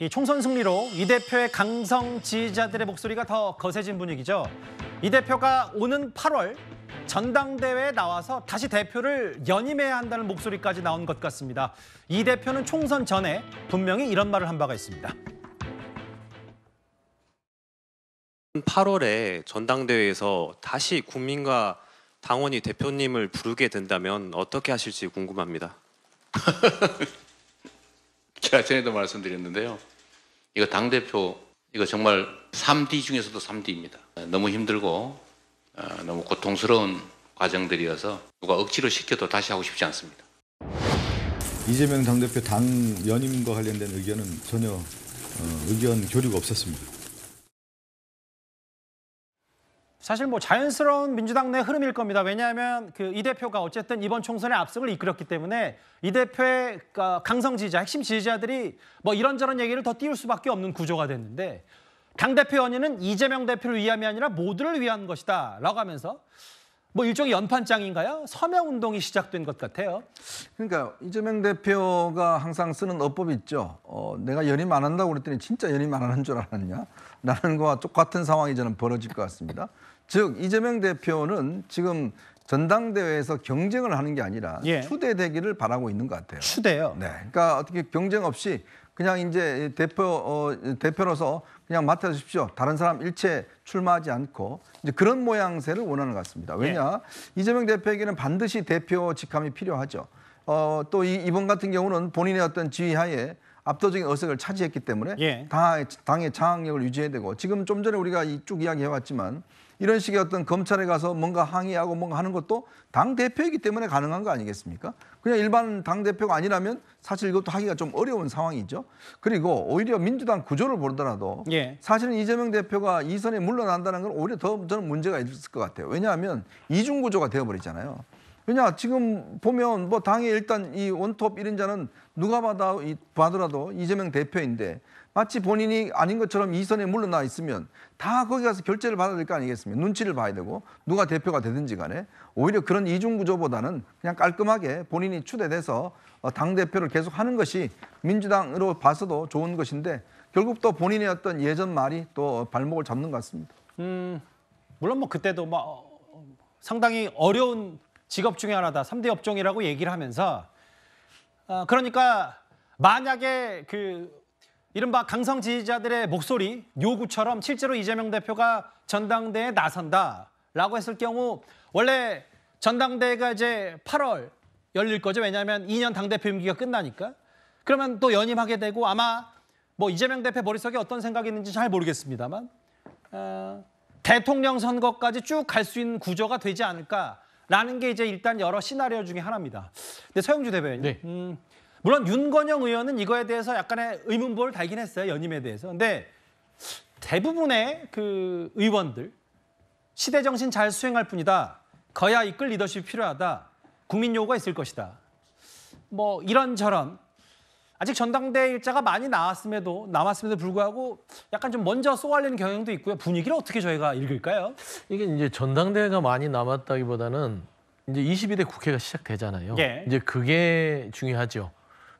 이 총선 승리로 이 대표의 강성 지지자들의 목소리가 더 거세진 분위기죠. 이 대표가 오는 8월 전당대회에 나와서 다시 대표를 연임해야 한다는 목소리까지 나온 것 같습니다. 이 대표는 총선 전에 분명히 이런 말을 한 바가 있습니다. 8월에 전당대회에서 다시 국민과 당원이 대표님을 부르게 된다면 어떻게 하실지 궁금합니다. 제가 전에도 말씀드렸는데요. 이거 당대표, 이거 정말 3D 중에서도 3D입니다. 너무 힘들고, 어, 너무 고통스러운 과정들이어서 누가 억지로 시켜도 다시 하고 싶지 않습니다. 이재명 당대표 당 연임과 관련된 의견은 전혀 어, 의견 교류가 없었습니다. 사실 뭐 자연스러운 민주당 내 흐름일 겁니다. 왜냐하면 그 이 대표가 어쨌든 이번 총선에 압승을 이끌었기 때문에 이 대표의 그 강성 지지자, 핵심 지지자들이 뭐 이런저런 얘기를 더 띄울 수밖에 없는 구조가 됐는데 당대표 연임은 이재명 대표를 위함이 아니라 모두를 위한 것이다 라고 하면서 뭐 일종의 연판장인가요? 서명운동이 시작된 것 같아요. 그러니까 이재명 대표가 항상 쓰는 어법이 있죠. 어, 내가 연임 안 한다고 그랬더니 진짜 연임 안 하는 줄 알았냐? 라는 거와 똑같은 상황이 저는 벌어질 것 같습니다. 즉 이재명 대표는 지금 전당대회에서 경쟁을 하는 게 아니라 예. 추대되기를 바라고 있는 것 같아요. 추대요. 네. 그러니까 어떻게 경쟁 없이 그냥 이제 대표 어, 대표로서 그냥 맡아주십시오. 다른 사람 일체 출마하지 않고 이제 그런 모양새를 원하는 것 같습니다. 왜냐 예. 이재명 대표에게는 반드시 대표 직함이 필요하죠. 어, 또 이, 이번 같은 경우는 본인의 어떤 지휘하에 압도적인 어색을 차지했기 때문에 예. 당, 당의 장악력을 유지해야 되고 지금 좀 전에 우리가 이쭉 이야기해왔지만 이런 식의 어떤 검찰에 가서 뭔가 항의하고 뭔가 하는 것도 당 대표이기 때문에 가능한 거 아니겠습니까? 그냥 일반 당 대표가 아니라면 사실 이것도 하기가 좀 어려운 상황이죠. 그리고 오히려 민주당 구조를 보더라도 예. 사실은 이재명 대표가 이 선에 물러난다는 건 오히려 더 저는 문제가 있을 것 같아요. 왜냐하면 이중 구조가 되어버리잖아요. 왜냐 지금 보면 뭐 당에 일단 이 원톱 일인자는 누가 받아 받더라도 이재명 대표인데 마치 본인이 아닌 것처럼 이선에 물러나 있으면 다 거기 가서 결제를 받아야 될거 아니겠습니까? 눈치를 봐야 되고 누가 대표가 되든지 간에 오히려 그런 이중구조보다는 그냥 깔끔하게 본인이 추대돼서 어, 당대표를 계속하는 것이 민주당으로 봐서도 좋은 것인데 결국 또 본인의 어떤 예전 말이 또 발목을 잡는 것 같습니다. 음, 물론 뭐 그때도 막 어, 상당히 어려운 직업 중에 하나다. 삼대 업종이라고 얘기를 하면서 아, 그러니까 만약에 그 이른바 강성 지지자들의 목소리, 요구처럼 실제로 이재명 대표가 전당대에 나선다라고 했을 경우 원래 전당대회가 이제 8월 열릴 거죠. 왜냐하면 2년 당대표 임기가 끝나니까. 그러면 또 연임하게 되고 아마 뭐 이재명 대표 머릿속에 어떤 생각이 있는지 잘 모르겠습니다만 어, 대통령 선거까지 쭉 갈 수 있는 구조가 되지 않을까라는 게 이제 일단 여러 시나리오 중에 하나입니다. 근데 네, 서영주 대변인. 네. 음, 물론 윤건영 의원은 이거에 대해서 약간의 의문보를 달긴 했어요. 연임에 대해서. 근데 대부분의 그 의원들 시대 정신 잘 수행할 뿐이다. 거야 이끌 리더십이 필요하다. 국민 요구가 있을 것이다. 뭐 이런저런 아직 전당대회 일자가 많이 나왔음에도 남았음에도 불구하고 약간 좀 먼저 쏘아리는 경향도 있고요. 분위기를 어떻게 저희가 읽을까요? 이게 이제 전당대회가 많이 남았다기보다는 이제 22대 국회가 시작되잖아요. 예. 이제 그게 중요하죠.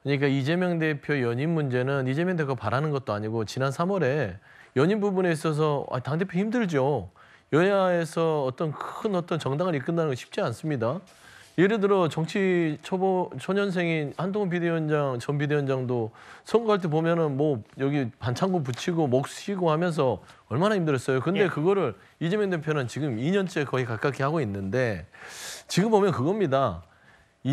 그러니까 이재명 대표 연임 문제는 이재명 대표가 바라는 것도 아니고 지난 3월에 연임 부분에 있어서 아, 당대표 힘들죠. 여야에서 어떤 큰 어떤 정당을 이끈다는 건 쉽지 않습니다. 예를 들어 정치 초보 초년생인 한동훈 비대위원장 전 비대위원장도 선거할 때 보면은 뭐 여기 반창고 붙이고 목 쉬고 하면서 얼마나 힘들었어요. 근데 예. 그거를 이재명 대표는 지금 2년째 거의 가깝게 하고 있는데 지금 보면 그겁니다. 이,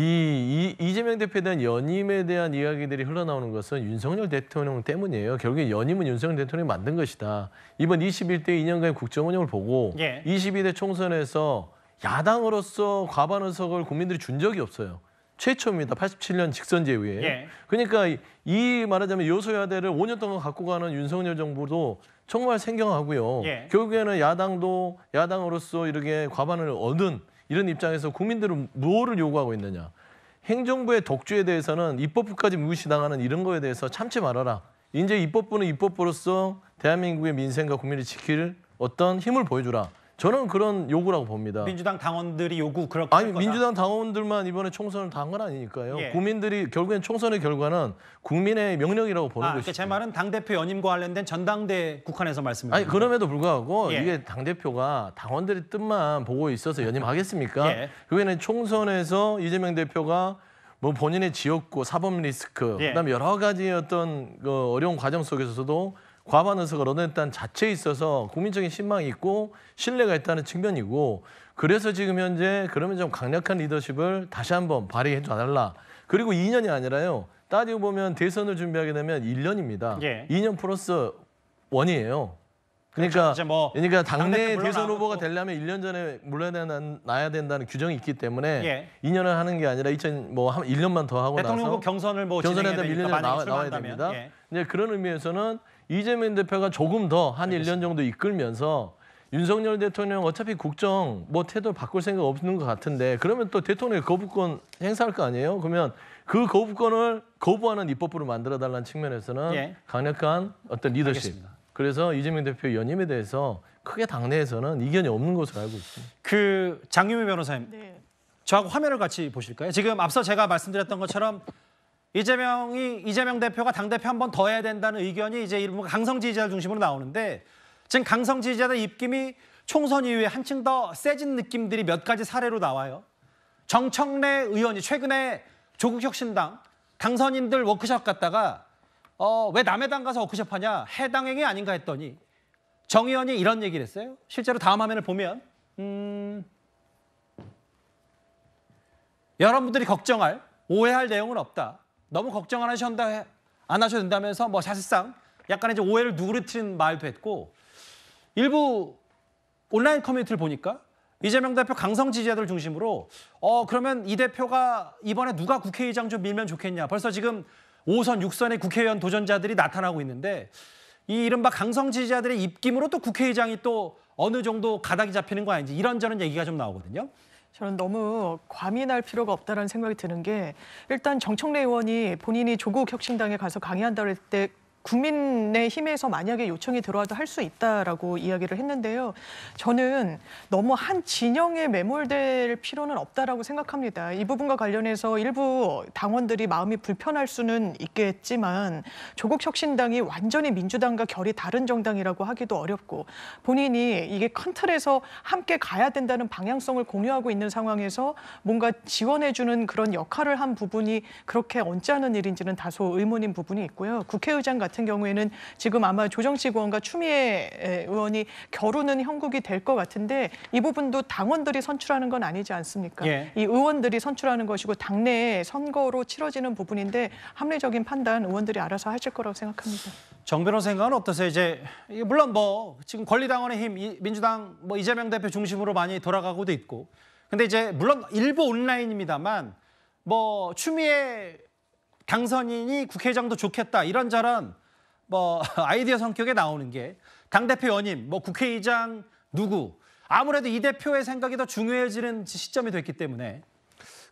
이 이재명 대표에 대한 연임에 대한 이야기들이 흘러나오는 것은 윤석열 대통령 때문이에요. 결국에 연임은 윤석열 대통령이 만든 것이다. 이번 21대 2년간의 국정운영을 보고 예. 22대 총선에서 야당으로서 과반 의석을 국민들이 준 적이 없어요. 최초입니다. 87년 직선 제후에 예. 그러니까 이, 말하자면 요소야대를 5년 동안 갖고 가는 윤석열 정부도 정말 생경하고요. 예. 결국에는 야당도 야당으로서 이렇게 과반을 얻은 이런 입장에서 국민들은 무엇을 요구하고 있느냐. 행정부의 독주에 대해서는 입법부까지 무시당하는 이런 거에 대해서 참지 말아라. 이제 입법부는 입법부로서 대한민국의 민생과 국민을 지킬 어떤 힘을 보여주라. 저는 그런 요구라고 봅니다. 민주당 당원들이 요구 그렇게 아니 민주당 당원들만 이번에 총선을 당건 아니니까요. 예. 국민들이 결국엔 총선의 결과는 국민의 명령이라고 보는 아, 그러니까 것이죠. 제 말은 당 대표 연임과 관련된 전당대 국한에서 말씀입니다. 아니 그럼에도 불구하고 예. 이게 당 대표가 당원들의 뜻만 보고 있어서 연임하겠습니까? 예. 그거는 총선에서 이재명 대표가 뭐 본인의 지역구 사법 리스크 예. 그다음에 여러 가지 어떤 그 어려운 과정 속에서도 과반 의석을 얻어냈다는 자체에 있어서 국민적인 신망이 있고 신뢰가 있다는 측면이고 그래서 지금 현재 그러면 좀 강력한 리더십을 다시 한번 발휘해 달라. 그리고 2년이 아니라요. 따지고 보면 대선을 준비하게 되면 1년입니다. 예. 2년 플러스 원이에요. 그러니까 그렇죠. 뭐 그러니까 당내 대선 후보가 되려면 1년 전에 물러나야 된다는 규정이 있기 때문에 예. 2년을 하는 게 아니라 2000뭐 1년만 더 하고 대통령 나서 대통령 경선을 뭐 경선에 대한 1년에 나와, 나와야 됩니다. 예. 이제 그런 의미에서는 이재명 대표가 조금 더 한 일 년 정도 이끌면서 윤석열 대통령 어차피 국정 뭐 태도 를 바꿀 생각 없는 것 같은데 그러면 또 대통령이 거부권 행사할 거 아니에요? 그러면 그 거부권을 거부하는 입법부를 만들어 달라는 측면에서는 예. 강력한 어떤 리더십. 알겠습니다. 그래서 이재명 대표 연임에 대해서 크게 당내에서는 이견이 없는 것으로 알고 있습니다. 그 장유미 변호사님, 네. 저하고 화면을 같이 보실까요? 지금 앞서 제가 말씀드렸던 것처럼 이재명이 이재명 대표가 당 대표 한 번 더 해야 된다는 의견이 이제 일부 강성 지지자 중심으로 나오는데 지금 강성 지지자들 입김이 총선 이후에 한층 더 세진 느낌들이 몇 가지 사례로 나와요. 정청래 의원이 최근에 조국혁신당 당선인들 워크숍 갔다가 어, 왜 남의 당 가서 워크숍하냐 해당행위 아닌가 했더니 정 의원이 이런 얘기를 했어요. 실제로 다음 화면을 보면 음, 여러분들이 걱정할 오해할 내용은 없다. 너무 걱정 안 하셔도, 안 하셔도 된다면서 뭐 사실상 약간의 이제 오해를 누그러뜨린 말도 했고 일부 온라인 커뮤니티를 보니까 이재명 대표 강성 지지자들 중심으로 어 그러면 이 대표가 이번에 누가 국회의장 좀 밀면 좋겠냐 벌써 지금 5선, 6선의 국회의원 도전자들이 나타나고 있는데 이 이른바 강성 지지자들의 입김으로 또 국회의장이 또 어느 정도 가닥이 잡히는 거 아닌지 이런저런 얘기가 좀 나오거든요. 저는 너무 과민할 필요가 없다라는 생각이 드는 게 일단 정청래 의원이 본인이 조국 혁신당에 가서 강의한다고 할때 국민의힘에서 만약에 요청이 들어와도 할 수 있다라고 이야기를 했는데요. 저는 너무 한 진영에 매몰될 필요는 없다라고 생각합니다. 이 부분과 관련해서 일부 당원들이 마음이 불편할 수는 있겠지만 조국 혁신당이 완전히 민주당과 결이 다른 정당이라고 하기도 어렵고 본인이 이게 큰 틀에서 함께 가야 된다는 방향성을 공유하고 있는 상황에서 뭔가 지원해주는 그런 역할을 한 부분이 그렇게 언짢은 일인지는 다소 의문인 부분이 있고요. 국회의장 같은 같은 경우에는 지금 아마 조정식 의원과 추미애 의원이 결혼은 형국이 될 것 같은데 이 부분도 당원들이 선출하는 건 아니지 않습니까? 예. 이 의원들이 선출하는 것이고 당내 선거로 치러지는 부분인데 합리적인 판단 의원들이 알아서 하실 거라고 생각합니다. 정 변호 생각은 어떠세요? 이제 물론 뭐 지금 권리당원의 힘 민주당 뭐 이재명 대표 중심으로 많이 돌아가고도 있고 근데 이제 물론 일부 온라인입니다만 뭐 추미애 당선인이 국회의장도 좋겠다 이런 저런 뭐 아이디어 성격에 나오는 게 당대표 연임, 뭐 국회의장 누구 아무래도 이 대표의 생각이 더 중요해지는 시점이 됐기 때문에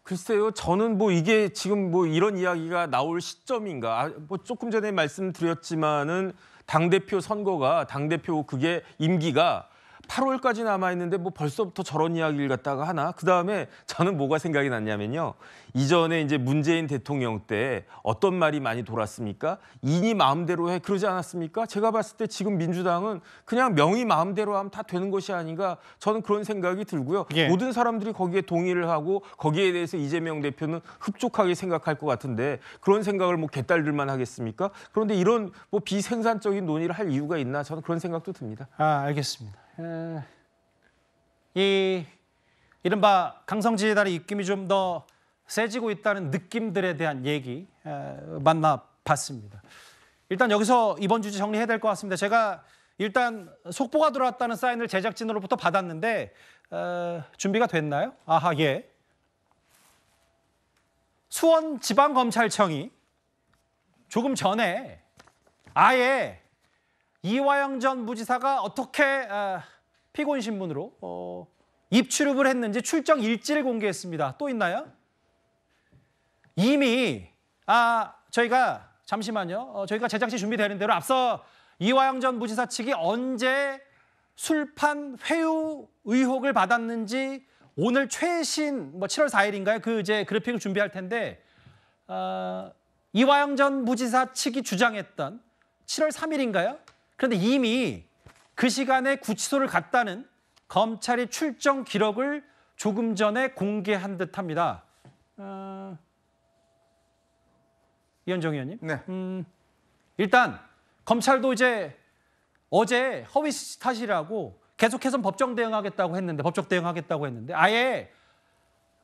글쎄요, 저는 뭐 이게 지금 뭐 이런 이야기가 나올 시점인가? 아, 뭐 조금 전에 말씀드렸지만은 당 대표 선거가 당 대표 그게 임기가 8월까지 남아 있는데 뭐 벌써부터 저런 이야기를 갖다가 하나? 그 다음에 저는 뭐가 생각이 났냐면요. 이전에 이제 문재인 대통령 때 어떤 말이 많이 돌았습니까? 인이 마음대로 해 그러지 않았습니까? 제가 봤을 때 지금 민주당은 그냥 명의 마음대로 하면 다 되는 것이 아닌가 저는 그런 생각이 들고요. 예. 모든 사람들이 거기에 동의를 하고 거기에 대해서 이재명 대표는 흡족하게 생각할 것 같은데 그런 생각을 뭐 개딸들만 하겠습니까? 그런데 이런 뭐 비생산적인 논의를 할 이유가 있나 저는 그런 생각도 듭니다. 아 알겠습니다. 이 이른바 강성지에 달의 입김이 좀 더 세지고 있다는 느낌들에 대한 얘기 만나봤습니다. 일단 여기서 이번 주제 정리해야 될 것 같습니다. 제가 일단 속보가 들어왔다는 사인을 제작진으로부터 받았는데 준비가 됐나요? 아하 예. 수원 지방검찰청이 조금 전에 아예 이화영 전 부지사가 어떻게 피곤신문으로 어, 입출입을 했는지 출정 일지를 공개했습니다. 또 있나요? 이미 아 저희가 잠시만요. 어, 저희가 제작시 준비되는 대로 앞서 이화영 전 부지사 측이 언제 술판 회유 의혹을 받았는지 오늘 최신 뭐 7월 4일인가요? 그 이제 그래픽을 준비할 텐데 어, 이화영 전 부지사 측이 주장했던 7월 3일인가요? 그런데 이미 그 시간에 구치소를 갔다는 검찰의 출정 기록을 조금 전에 공개한 듯합니다. 어... 이현정 의원님. 네. 음, 일단 검찰도 이제 어제 허위 사실이라고 계속해서 법정 대응하겠다고 했는데 법적 대응하겠다고 했는데 아예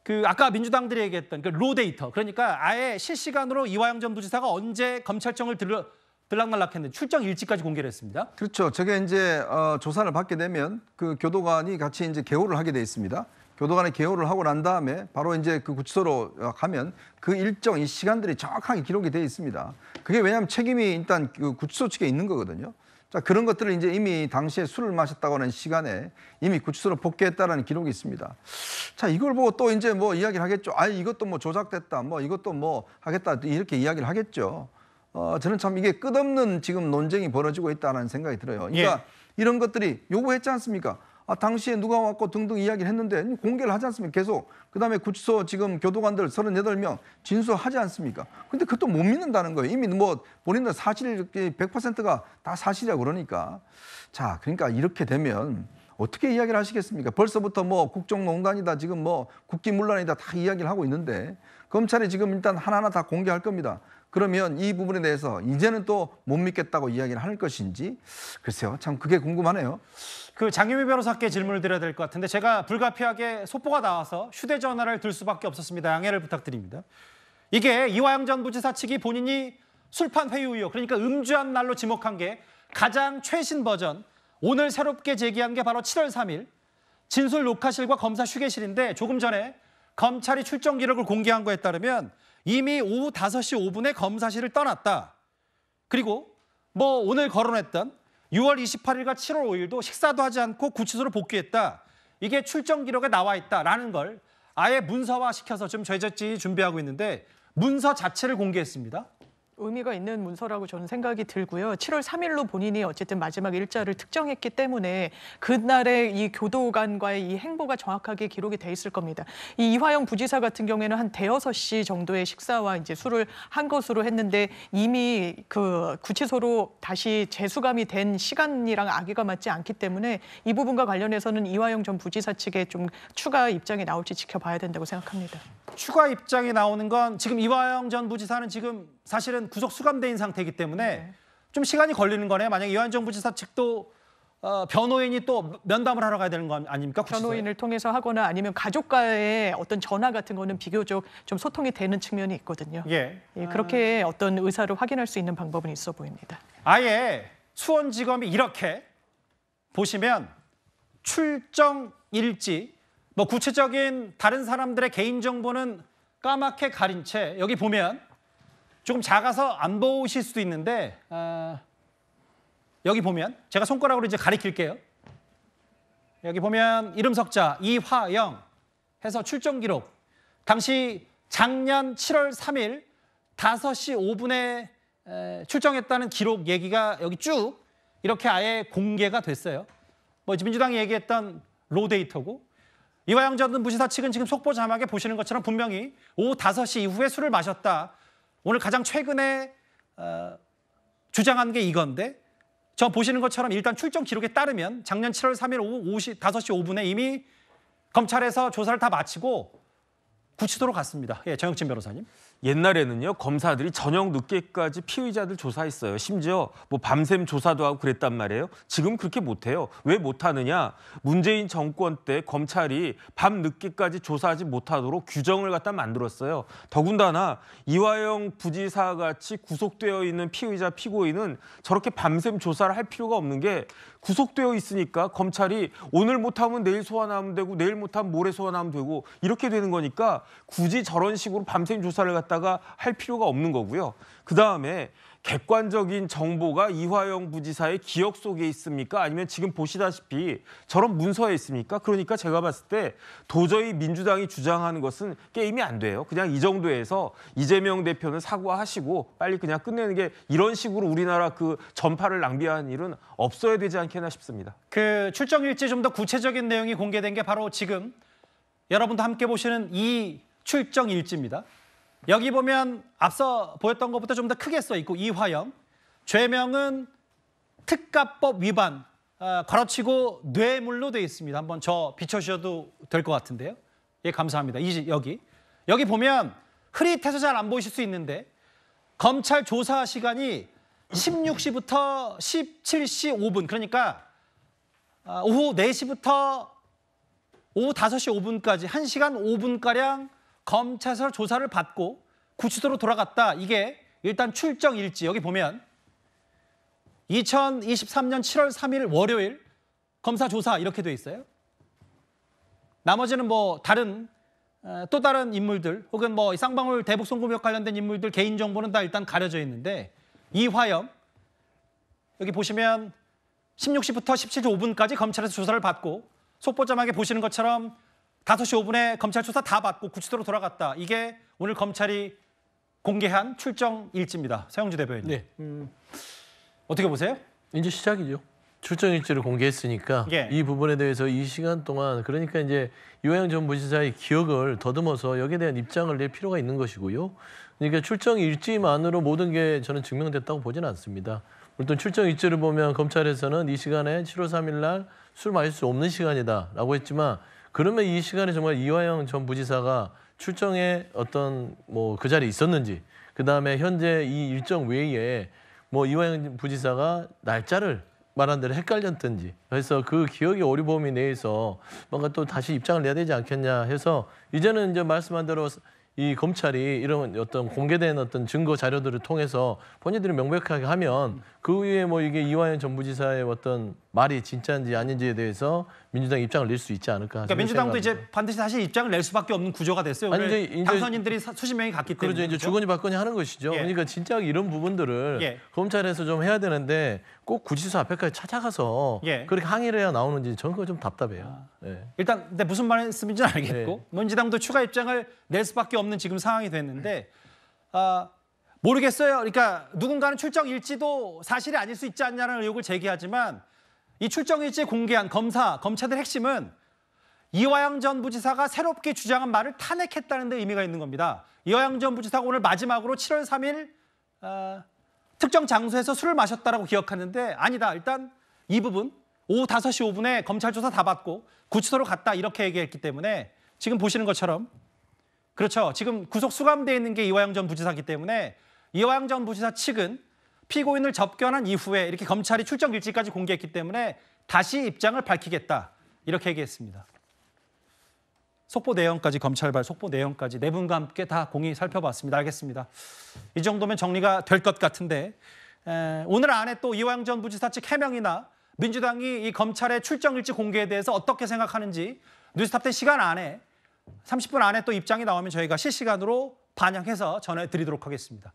그 아까 민주당들이 얘기했던 그 로데이터 그러니까 아예 실시간으로 이화영 전 부지사가 언제 검찰청을 들러 들락날락했는데 출장 일찍까지 공개를 했습니다. 그렇죠. 저게 이제 어, 조사를 받게 되면 그 교도관이 같이 이제 개호를 하게 돼 있습니다. 교도관의 개호를 하고 난 다음에 바로 이제 그 구치소로 가면 그 일정 이 시간들이 정확하게 기록이 돼 있습니다. 그게 왜냐하면 책임이 일단 그 구치소 측에 있는 거거든요. 자 그런 것들을 이제 이미 당시에 술을 마셨다고 하는 시간에 이미 구치소로 복귀했다라는 기록이 있습니다. 자 이걸 보고 또 이제 뭐 이야기를 하겠죠. 아 이것도 뭐 조작됐다. 뭐 이것도 뭐 하겠다 이렇게 이야기를 하겠죠. 어, 저는 참 이게 끝없는 지금 논쟁이 벌어지고 있다는 생각이 들어요. 예. 그러니까 예. 이런 것들이 요구했지 않습니까? 아, 당시에 누가 왔고 등등 이야기를 했는데 공개를 하지 않습니까? 계속. 그다음에 구치소 지금 교도관들 38명 진술하지 않습니까? 근데 그것도 못 믿는다는 거예요. 이미 뭐 본인들 사실 100%가 다 사실이라고 그러니까. 자, 그러니까 이렇게 되면 어떻게 이야기를 하시겠습니까? 벌써부터 뭐 국정농단이다 지금 뭐 국기문란이다 다 이야기를 하고 있는데 검찰이 지금 일단 하나하나 다 공개할 겁니다. 그러면 이 부분에 대해서 이제는 또 못 믿겠다고 이야기를 할 것인지 글쎄요. 참 그게 궁금하네요. 그 장유미 변호사께 질문을 드려야 될 것 같은데 제가 불가피하게 속보가 나와서 휴대전화를 들 수밖에 없었습니다. 양해를 부탁드립니다. 이게 이화영 전 부지사 측이 본인이 술판 회유 의혹 그러니까 음주한 날로 지목한 게 가장 최신 버전 오늘 새롭게 제기한 게 바로 7월 3일 진술 녹화실과 검사 휴게실인데 조금 전에 검찰이 출정 기록을 공개한 거에 따르면 이미 오후 5시 5분에 검사실을 떠났다. 그리고 뭐 오늘 거론했던 6월 28일과 7월 5일도 식사도 하지 않고 구치소로 복귀했다. 이게 출정 기록에 나와 있다라는 걸 아예 문서화 시켜서 좀죄저지 준비하고 있는데 문서 자체를 공개했습니다. 의미가 있는 문서라고 저는 생각이 들고요. 7월 3일로 본인이 어쨌든 마지막 일자를 특정했기 때문에 그날의 이 교도관과의 이 행보가 정확하게 기록이 돼 있을 겁니다. 이 이화영 부지사 같은 경우에는 한 대여섯 시 정도의 식사와 이제 술을 한 것으로 했는데 이미 그 구치소로 다시 재수감이 된 시간이랑 아기가 맞지 않기 때문에 이 부분과 관련해서는 이화영 전 부지사 측에좀 추가 입장이 나올지 지켜봐야 된다고 생각합니다. 추가 입장이 나오는 건 지금 이화영 전 부지사는 지금 사실은 구속 수감된 상태이기 때문에 네. 좀 시간이 걸리는 거네. 요 만약 이완정 부지사 측도 어, 변호인이 또 면담을 하러 가야 되는 거 아닙니까? 변호인을 통해서 하거나 아니면 가족과의 어떤 전화 같은 거는 비교적 좀 소통이 되는 측면이 있거든요. 예. 예 그렇게 아... 어떤 의사를 확인할 수 있는 방법은 있어 보입니다. 아예 수원지검이 이렇게 보시면 출정 일지 뭐 구체적인 다른 사람들의 개인 정보는 까맣게 가린 채 여기 보면 조금 작아서 안 보실 수도 있는데 어, 여기 보면 제가 손가락으로 이제 가리킬게요. 여기 보면 이름 석자 이화영 해서 출전 기록 당시 작년 7월 3일 5시 5분 에, 출정했다는 기록 얘기가 여기 쭉 이렇게 아예 공개가 됐어요. 뭐 민주당이 얘기했던 로 데이터고 이화영 전 부지사 측은 지금 속보 자막에 보시는 것처럼 분명히 오후 5시 이후에 술을 마셨다. 오늘 가장 최근에 어, 주장한 게 이건데 저 보시는 것처럼 일단 출정 기록에 따르면 작년 7월 3일 오후 5시, 5시 5분에 이미 검찰에서 조사를 다 마치고 구치소로 갔습니다. 예, 정영진 변호사님. 옛날에는요 검사들이 저녁 늦게까지 피의자들 조사했어요. 심지어 뭐 밤샘 조사도 하고 그랬단 말이에요. 지금 그렇게 못해요. 왜 못하느냐? 문재인 정권 때 검찰이 밤 늦게까지 조사하지 못하도록 규정을 갖다 만들었어요. 더군다나 이화영 부지사 같이 구속되어 있는 피의자 피고인은 저렇게 밤샘 조사를 할 필요가 없는 게 구속되어 있으니까 검찰이 오늘 못하면 내일 소환하면 되고 내일 못하면 모레 소환하면 되고 이렇게 되는 거니까 굳이 저런 식으로 밤샘 조사를 갖다가 할 필요가 없는 거고요. 그 다음에 객관적인 정보가 이화영 부지사의 기억 속에 있습니까? 아니면 지금 보시다시피 저런 문서에 있습니까? 그러니까 제가 봤을 때 도저히 민주당이 주장하는 것은 게임이 안 돼요. 그냥 이 정도에서 이재명 대표는 사과하시고 빨리 그냥 끝내는 게 이런 식으로 우리나라 그 전파를 낭비하는 일은 없어야 되지 않겠나 싶습니다. 그 출정일지 좀 더 구체적인 내용이 공개된 게 바로 지금 여러분도 함께 보시는 이 출정일지입니다. 여기 보면 앞서 보였던 것부터 좀 더 크게 써 있고 이화영 죄명은 특가법 위반 어, 걸어치고 뇌물로 돼 있습니다. 한번 저 비춰주셔도 될 것 같은데요. 예, 감사합니다. 이 여기 여기 보면 흐릿해서 잘 안 보이실 수 있는데 검찰 조사 시간이 16시부터 17시 5분 그러니까 아, 오후 4시부터 오후 5시 5분까지 1시간 5분가량 검찰서 조사를 받고 구치소로 돌아갔다. 이게 일단 출정 일지 여기 보면 2023년 7월 3일 월요일 검사 조사 이렇게 돼 있어요. 나머지는 뭐 다른 또 다른 인물들 혹은 뭐 쌍방울 대북 송금역 관련된 인물들 개인 정보는 다 일단 가려져 있는데 이화염 여기 보시면 16시부터 17시 5분까지 검찰에서 조사를 받고 속보자막에 보시는 것처럼 다섯 시 오분에 검찰 조사 다 받고 구치소로 돌아갔다. 이게 오늘 검찰이 공개한 출정 일지입니다. 서영주 대변인. 네. 음, 어떻게 보세요? 이제 시작이죠. 출정 일지를 공개했으니까 예. 이 부분에 대해서 이 시간 동안 그러니까 이제 이화영 전 부지사의 기억을 더듬어서 여기에 대한 입장을 낼 필요가 있는 것이고요. 그러니까 출정 일지만으로 모든 게 저는 증명됐다고 보지는 않습니다. 물론 출정 일지를 보면 검찰에서는 이 시간에 7월 3일 날 술 마실 수 없는 시간이다라고 했지만 그러면 이 시간에 정말 이화영 전 부지사가 출정에 어떤 뭐 그 자리에 있었는지 그 다음에 현재 이 일정 외에 뭐 이화영 부지사가 날짜를 말한 대로 헷갈렸던지 그래서 그 기억의 오류범위 내에서 뭔가 또 다시 입장을 내야 되지 않겠냐 해서 이제는 이제 말씀한 대로 이 검찰이 이런 어떤 공개된 어떤 증거 자료들을 통해서 본인들이 명백하게 하면 그 위에 뭐 이게 이화영 전부지사의 어떤 말이 진짜인지 아닌지에 대해서 민주당 입장을 낼 수 있지 않을까. 그러니까 민주당도 생각합니다. 이제 반드시 다시 입장을 낼 수밖에 없는 구조가 됐어요. 아니 이제, 이제 당선인들이 수십 명이 갔기 때문에 그렇죠. 이제 주거니 받거니 하는 것이죠. 예. 그러니까 진짜 이런 부분들을 예. 검찰에서 좀 해야 되는데 꼭 구치소 앞에까지 찾아가서 예. 그렇게 항의를 해야 나오는지 저는 그거 좀 답답해요. 아, 예. 일단 근데 무슨 말씀인지 는 알겠고 네. 예. 민주당도 추가 입장을 낼 수밖에 없는 지금 상황이 됐는데 아, 모르겠어요. 그러니까 누군가는 출정일지도 사실이 아닐 수 있지 않냐는 의혹을 제기하지만 이 출정일지 공개한 검사, 검찰의 핵심은 이화영 전 부지사가 새롭게 주장한 말을 탄핵했다는 데 의미가 있는 겁니다. 이화영 전 부지사가 오늘 마지막으로 7월 3일 어, 아, 특정 장소에서 술을 마셨다라고 기억하는데 아니다. 일단 이 부분 오후 5시 5분에 검찰 조사 다 받고 구치소로 갔다 이렇게 얘기했기 때문에 지금 보시는 것처럼 그렇죠. 지금 구속 수감돼 있는 게 이화영 전 부지사기 때문에 이화영 전 부지사 측은 피고인을 접견한 이후에 이렇게 검찰이 출정 일지까지 공개했기 때문에 다시 입장을 밝히겠다 이렇게 얘기했습니다. 속보 내용까지 검찰발 속보 내용까지 네 분과 함께 다 공의 살펴봤습니다. 알겠습니다. 이 정도면 정리가 될 것 같은데 에, 오늘 안에 또 이화영 전 부지사 측 해명이나 민주당이 이 검찰의 출정 일지 공개에 대해서 어떻게 생각하는지 뉴스탑 때 시간 안에 30분 안에 또 입장이 나오면 저희가 실시간으로 반영해서 전해드리도록 하겠습니다.